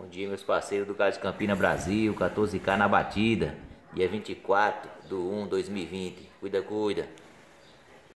Bom dia, meus parceiros do Gás de Campina Brasil, 14K na batida, dia 24 do 1 2020. Cuida, cuida.